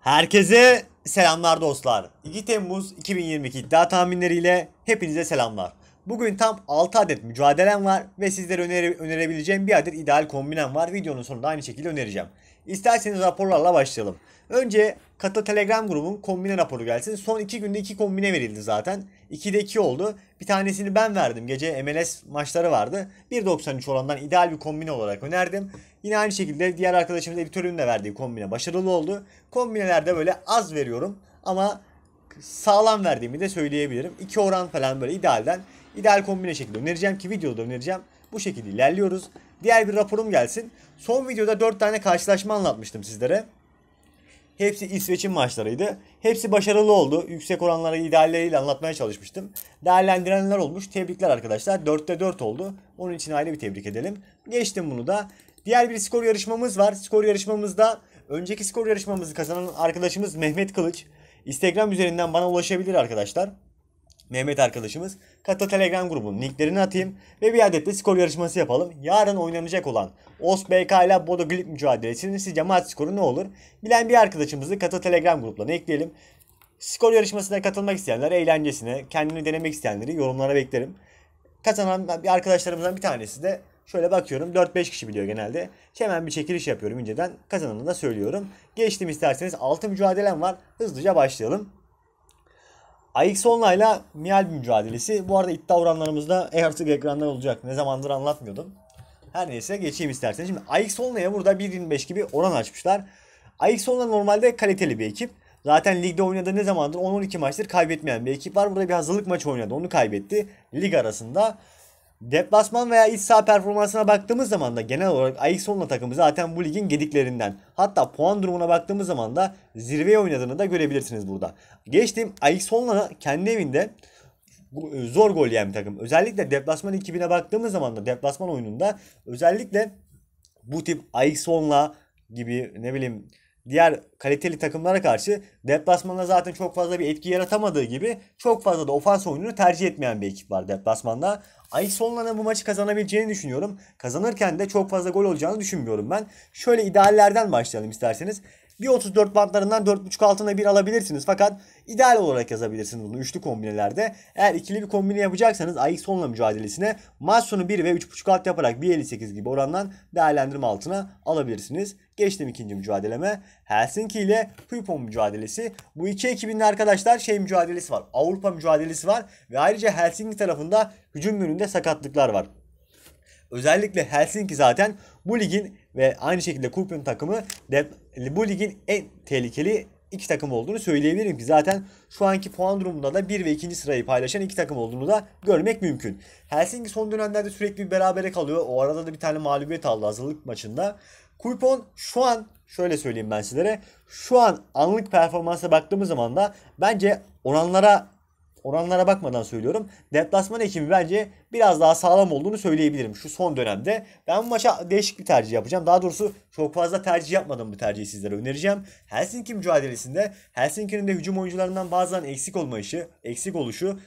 Herkese selamlar dostlar. 2 Temmuz 2022 iddia tahminleriyle hepinize selamlar. Bugün tam 6 adet mücadelem var ve sizlere öneri, önerebileceğim bir adet ideal kombinem var. Videonun sonunda aynı şekilde önereceğim. İsterseniz raporlarla başlayalım. Önce Kata Telegram grubun kombine raporu gelsin. Son iki günde iki kombine verildi zaten. 2'de 2 oldu. Bir tanesini ben verdim. Gece MLS maçları vardı. 1.93 orandan ideal bir kombine olarak önerdim. Yine aynı şekilde diğer arkadaşımız editörün de verdiği kombine başarılı oldu. Kombinelerde böyle az veriyorum ama sağlam verdiğimi de söyleyebilirim. 2 oran falan böyle idealden ideal kombine şekilde önereceğim ki videoda önereceğim. Bu şekilde ilerliyoruz. Diğer bir raporum gelsin. Son videoda 4 tane karşılaşma anlatmıştım sizlere. Hepsi İsveç'in maçlarıydı. Hepsi başarılı oldu. Yüksek oranları idealleriyle anlatmaya çalışmıştım. Değerlendirenler olmuş. Tebrikler arkadaşlar. 4'te 4 oldu. Onun için ayrı bir tebrik edelim. Geçtim bunu da. Diğer bir skor yarışmamız var. Skor yarışmamızda önceki skor yarışmamızı kazanan arkadaşımız Mehmet Kılıç. Instagram üzerinden bana ulaşabilir arkadaşlar. Mehmet arkadaşımız kata telegram grubunun linklerini atayım ve bir adet de skor yarışması yapalım. Yarın oynanacak olan OS BK ile Bodo Glip mücadelesinin sizce maç skoru ne olur? Bilen bir arkadaşımızı kata telegram gruplarına ekleyelim. Skor yarışmasına katılmak isteyenler eğlencesine, kendini denemek isteyenleri yorumlara beklerim. Kazanan bir arkadaşlarımızdan bir tanesi de şöyle bakıyorum 4-5 kişi biliyor genelde. Hemen bir çekiliş yapıyorum inceden kazananı da söylüyorum. Geçtim isterseniz 6 mücadelem var hızlıca başlayalım. AX Online ile Mial mücadelesi. Bu arada iddia oranlarımızda e artık ekranlar olacak. Ne zamandır anlatmıyordum. Her neyse geçeyim isterseniz. Şimdi AX Online'e burada 1.25 gibi oran açmışlar. AX Online normalde kaliteli bir ekip. Zaten ligde oynadığı ne zamandır 10-12 maçtır kaybetmeyen bir ekip var. Burada bir hazırlık maçı oynadı. Onu kaybetti. Lig arasında. Deplasman veya iç saha performansına baktığımız zaman da genel olarak Ajax Solna takımı zaten bu ligin gediklerinden. Hatta puan durumuna baktığımız zaman da zirveye oynadığını da görebilirsiniz burada. Geçtiğim Ajax Solna kendi evinde e, zor gol yiyen bir takım. Özellikle deplasman 2000'e baktığımız zaman da deplasman oyununda özellikle bu tip Ajax Solna gibi ne bileyim diğer kaliteli takımlara karşı deplasmanda zaten çok fazla bir etki yaratamadığı gibi çok fazla da ofans oyununu tercih etmeyen bir ekip var deplasmanda. Ay Solna'nın bu maçı kazanabileceğini düşünüyorum. Kazanırken de çok fazla gol olacağını düşünmüyorum ben. Şöyle ideallerden başlayalım isterseniz. Bir 1.34 bantlarından 4.5 altına bir alabilirsiniz. Fakat ideal olarak yazabilirsiniz bunu üçlü kombinelerde. Eğer ikili bir kombine yapacaksanız AX sonla mücadelesine maç sonu 1 ve 3.5 alt yaparak 1.58 gibi orandan değerlendirme altına alabilirsiniz. Geçtim ikinci mücadeleme. Helsinki ile Huipon mücadelesi. Bu iki ekibinde arkadaşlar şey mücadelesi var. Avrupa mücadelesi var. Ve ayrıca Helsinki tarafında hücum yönünde sakatlıklar var. Özellikle Helsinki zaten bu ligin ve aynı şekilde Kulüp'ün takımı bu ligin en tehlikeli iki takım olduğunu söyleyebilirim ki zaten şu anki puan durumunda da 1 ve 2. sırayı paylaşan iki takım olduğunu da görmek mümkün. Helsinki son dönemlerde sürekli bir berabere kalıyor. O arada da bir tane mağlubiyet aldı hazırlık maçında. Kupon şu an şöyle söyleyeyim ben sizlere. Şu an anlık performansa baktığımız zaman da bence oranlara Oranlara bakmadan söylüyorum. Deplasman ekibi bence biraz daha sağlam olduğunu söyleyebilirim şu son dönemde. Ben bu maça değişik bir tercih yapacağım. Daha doğrusu çok fazla tercih yapmadım bu tercihi sizlere önereceğim. Helsinki mücadelesinde Helsinki'nin de hücum oyuncularından bazen eksik olmayışı, eksik oluşu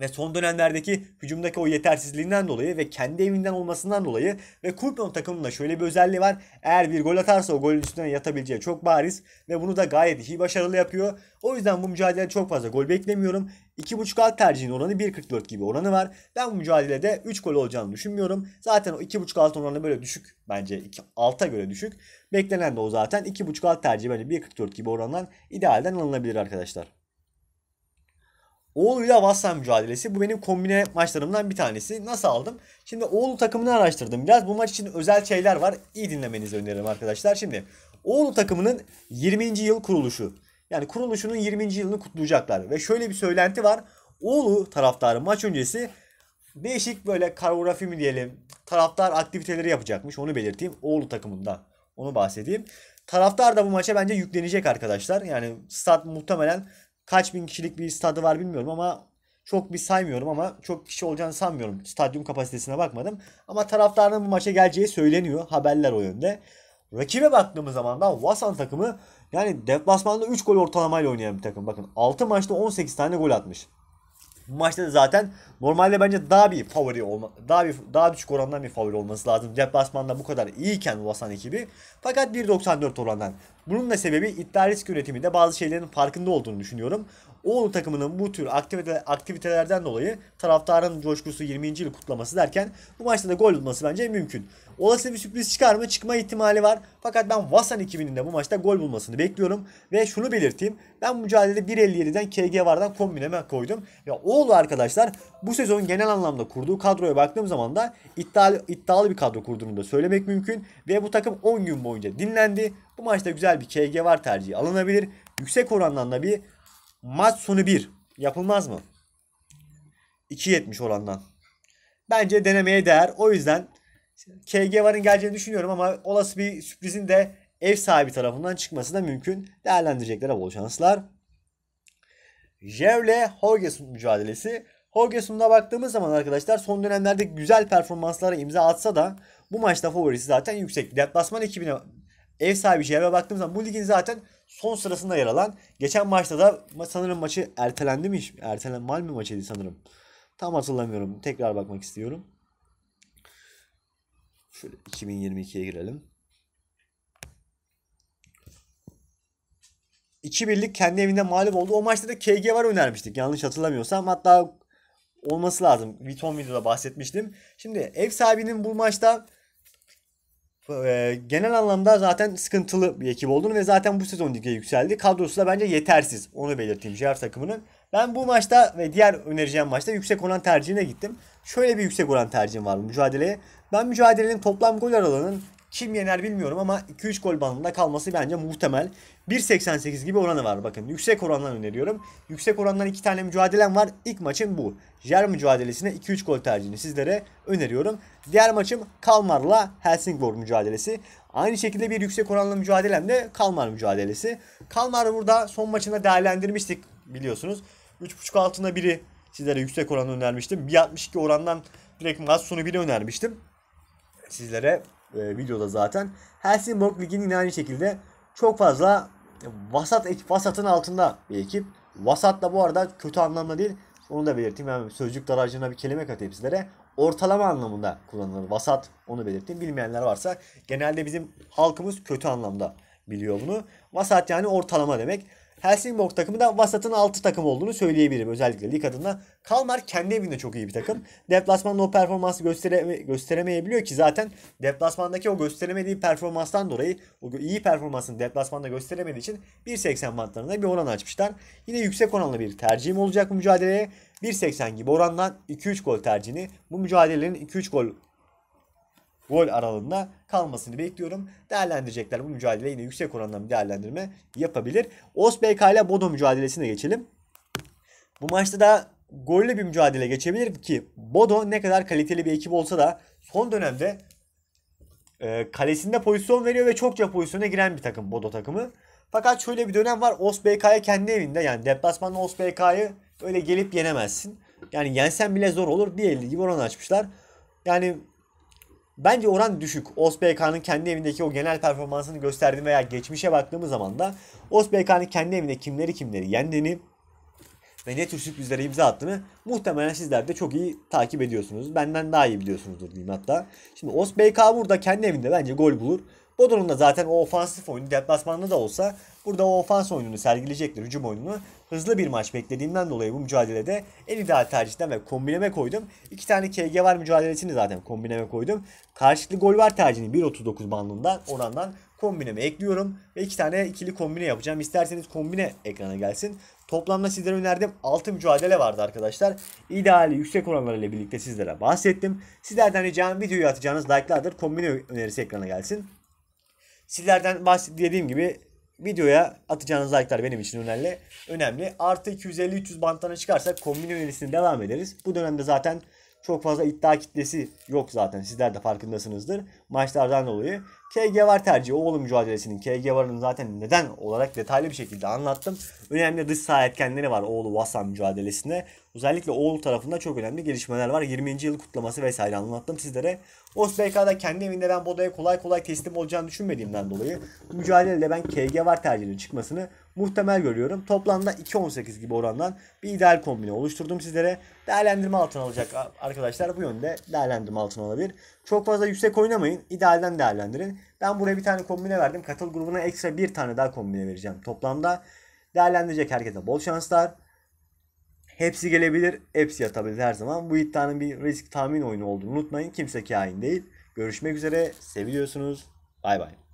ve son dönemlerdeki hücumdaki o yetersizliğinden dolayı ve kendi evinden olmasından dolayı ve Kulpon takımında şöyle bir özelliği var. Eğer bir gol atarsa o golün üstüne yatabileceği çok bariz ve bunu da gayet iyi başarılı yapıyor. O yüzden bu mücadelede çok fazla gol beklemiyorum. 2.5 alt tercihin oranı 1.44 gibi oranı var. Ben bu mücadelede 3 gol olacağını düşünmüyorum. Zaten o 2.5 alt oranı böyle düşük. Bence 2, alta göre düşük. Beklenen de o zaten. 2.5 alt tercihi bence 1.44 gibi orandan idealden alınabilir arkadaşlar. Oğlu Oğlu'yla Vassa mücadelesi. Bu benim kombine maçlarımdan bir tanesi. Nasıl aldım? Şimdi Oğlu takımını araştırdım biraz. Bu maç için özel şeyler var. İyi dinlemenizi öneririm arkadaşlar. Şimdi Oğlu takımının 20. yıl kuruluşu. Yani kuruluşunun 20. yılını kutlayacaklar. Ve şöyle bir söylenti var. Oğlu taraftarı maç öncesi değişik böyle karografi mi diyelim taraftar aktiviteleri yapacakmış. Onu belirteyim. Oğlu takımında. Onu bahsedeyim. Taraftar da bu maça bence yüklenecek arkadaşlar. Yani stat muhtemelen kaç bin kişilik bir stadı var bilmiyorum ama çok bir saymıyorum ama çok kişi olacağını sanmıyorum. Stadyum kapasitesine bakmadım. Ama taraftarın bu maça geleceği söyleniyor. Haberler o yönde. Rakibe baktığımız zaman da Vasan takımı yani deplasmanda 3 gol ortalamayla oynayan bir takım. Bakın 6 maçta 18 tane gol atmış. Bu maçta da zaten normalde bence daha bir favori olma, daha bir daha düşük orandan bir favori olması lazım. Deplasmanda bu kadar iyiyken Vasan ekibi fakat 1.94 orandan bunun da sebebi iddia risk yönetiminde bazı şeylerin farkında olduğunu düşünüyorum. Oğlu takımının bu tür aktivite, aktivitelerden dolayı taraftarın coşkusu 20. yıl kutlaması derken bu maçta da gol bulması bence mümkün. Olası bir sürpriz çıkar mı? Çıkma ihtimali var. Fakat ben Vasan ekibinin de bu maçta gol bulmasını bekliyorum. Ve şunu belirteyim. Ben mücadelede 1.57'den KG vardan kombineme koydum. Ve Oğlu arkadaşlar bu sezon genel anlamda kurduğu kadroya baktığım zaman da iddialı, iddialı bir kadro kurduğunu da söylemek mümkün. Ve bu takım 10 gün boyunca dinlendi. Bu maçta güzel bir KG var tercihi alınabilir. Yüksek orandan da bir maç sonu 1 yapılmaz mı? 2.70 orandan. Bence denemeye değer. O yüzden KG varın geleceğini düşünüyorum ama olası bir sürprizin de ev sahibi tarafından çıkması da mümkün. Değerlendirecekler bol şanslar. Jevle Horgesund mücadelesi. Horgesund'a baktığımız zaman arkadaşlar son dönemlerde güzel performanslara imza atsa da bu maçta favorisi zaten yüksek. Deplasman ekibine ev sahibi Jeve baktığım zaman bu ligin zaten son sırasında yer alan. Geçen maçta da sanırım maçı ertelendi mi? Ertelen mi maçıydı sanırım. Tam hatırlamıyorum. Tekrar bakmak istiyorum. Şöyle 2022'ye girelim. 2 birlik kendi evinde mağlup oldu. O maçta da KG var önermiştik yanlış hatırlamıyorsam. Hatta olması lazım. Viton videoda bahsetmiştim. Şimdi ev sahibinin bu maçta ee, genel anlamda zaten sıkıntılı bir ekip olduğunu ve zaten bu sezon lige yükseldi. Kadrosu da bence yetersiz. Onu belirteyim Gerard takımının. Ben bu maçta ve diğer önereceğim maçta yüksek oran tercihine gittim. Şöyle bir yüksek oran tercihim var bu mücadeleye. Ben mücadelenin toplam gol aralığının kim yener bilmiyorum ama 2-3 gol bandında kalması bence muhtemel. 1.88 gibi oranı var bakın. Yüksek orandan öneriyorum. Yüksek orandan 2 tane mücadelem var. İlk maçım bu. Yer mücadelesine 2-3 gol tercihini sizlere öneriyorum. Diğer maçım Kalmar'la Helsingborg mücadelesi. Aynı şekilde bir yüksek oranlı mücadelem de Kalmar mücadelesi. Kalmar'ı burada son maçında değerlendirmiştik biliyorsunuz. 3.5 altında biri sizlere yüksek oranı önermiştim. 1.62 orandan direkt maç sonu biri önermiştim. Sizlere e, videoda zaten. Helsingborg Ligi'nin yine aynı şekilde çok fazla vasat vasatın altında bir ekip. Vasat da bu arada kötü anlamda değil. Onu da belirteyim. Yani sözcük daracına bir kelime katayım sizlere. Ortalama anlamında kullanılır. Vasat onu belirteyim. Bilmeyenler varsa genelde bizim halkımız kötü anlamda biliyor bunu. Vasat yani ortalama demek. Helsingborg takımı da vasatın altı takım olduğunu söyleyebilirim özellikle lig adına. Kalmar kendi evinde çok iyi bir takım. Deplasmanda o performansı göstereme, gösteremeyebiliyor ki zaten deplasmandaki o gösteremediği performanstan dolayı o iyi performansını deplasmanda gösteremediği için 1.80 bantlarında bir oran açmışlar. Yine yüksek oranlı bir tercihim olacak bu mücadeleye. 1.80 gibi orandan 2-3 gol tercihini bu mücadelelerin 2-3 gol gol aralığında kalmasını bekliyorum. Değerlendirecekler bu mücadele yine yüksek oranla bir değerlendirme yapabilir. Osbek ile Bodo mücadelesine geçelim. Bu maçta da gollü bir mücadele geçebilir ki Bodo ne kadar kaliteli bir ekip olsa da son dönemde e, kalesinde pozisyon veriyor ve çokça pozisyona giren bir takım Bodo takımı. Fakat şöyle bir dönem var. Osbk'ya kendi evinde yani deplasmanda Osbk'yı öyle gelip yenemezsin. Yani yensen bile zor olur. 1.50 gibi oran açmışlar. Yani Bence oran düşük. OSBK'nın kendi evindeki o genel performansını gösterdiği veya geçmişe baktığımız zaman da OSBK'nın kendi evinde kimleri kimleri yendiğini ve ne tür sürprizlere imza attığını muhtemelen sizler de çok iyi takip ediyorsunuz. Benden daha iyi biliyorsunuzdur diyeyim hatta. Şimdi Os burada kendi evinde bence gol bulur. Bodrum'da zaten o ofansif oyunu deplasmanda da olsa burada o ofans oyununu sergileyecektir hücum oyununu. Hızlı bir maç beklediğimden dolayı bu mücadelede en ideal tercihten ve kombineme koydum. İki tane KG var mücadelesini zaten kombineme koydum. Karşılıklı gol var tercihini 1.39 bandından orandan kombineme ekliyorum. Ve iki tane ikili kombine yapacağım. İsterseniz kombine ekrana gelsin. Toplamda sizlere önerdiğim 6 mücadele vardı arkadaşlar. İdeali yüksek oranlarıyla birlikte sizlere bahsettim. Sizlerden ricam videoyu atacağınız like'lardır. Kombine önerisi ekrana gelsin. Sizlerden bahsettiğim gibi videoya atacağınız like'lar benim için önemli. Önemli. Artı 250-300 bantlarına çıkarsak kombine önerisine devam ederiz. Bu dönemde zaten çok fazla iddia kitlesi yok zaten. Sizler de farkındasınızdır. Maçlardan dolayı. KG var tercihi. oğlu mücadelesinin. KG varının zaten neden olarak detaylı bir şekilde anlattım. Önemli dış saha etkenleri var Oğlu Vasan mücadelesine. Özellikle Oğlu tarafında çok önemli gelişmeler var. 20. yıl kutlaması vesaire anlattım sizlere. OSBK'da kendi evinde ben Boda'ya kolay kolay teslim olacağını düşünmediğimden dolayı mücadelede ben KG var tercihinin çıkmasını muhtemel görüyorum. Toplamda 2.18 gibi orandan bir ideal kombine oluşturdum sizlere. Değerlendirme altına alacak arkadaşlar bu yönde değerlendirme altına alabilir. Çok fazla yüksek oynamayın. İdealden değerlendirin. Ben buraya bir tane kombine verdim. Katıl grubuna ekstra bir tane daha kombine vereceğim. Toplamda değerlendirecek herkese bol şanslar. Hepsi gelebilir, hepsi yatabilir her zaman. Bu iddianın bir risk tahmin oyunu olduğunu unutmayın. Kimse kain değil. Görüşmek üzere. Seviyorsunuz. Bay bay.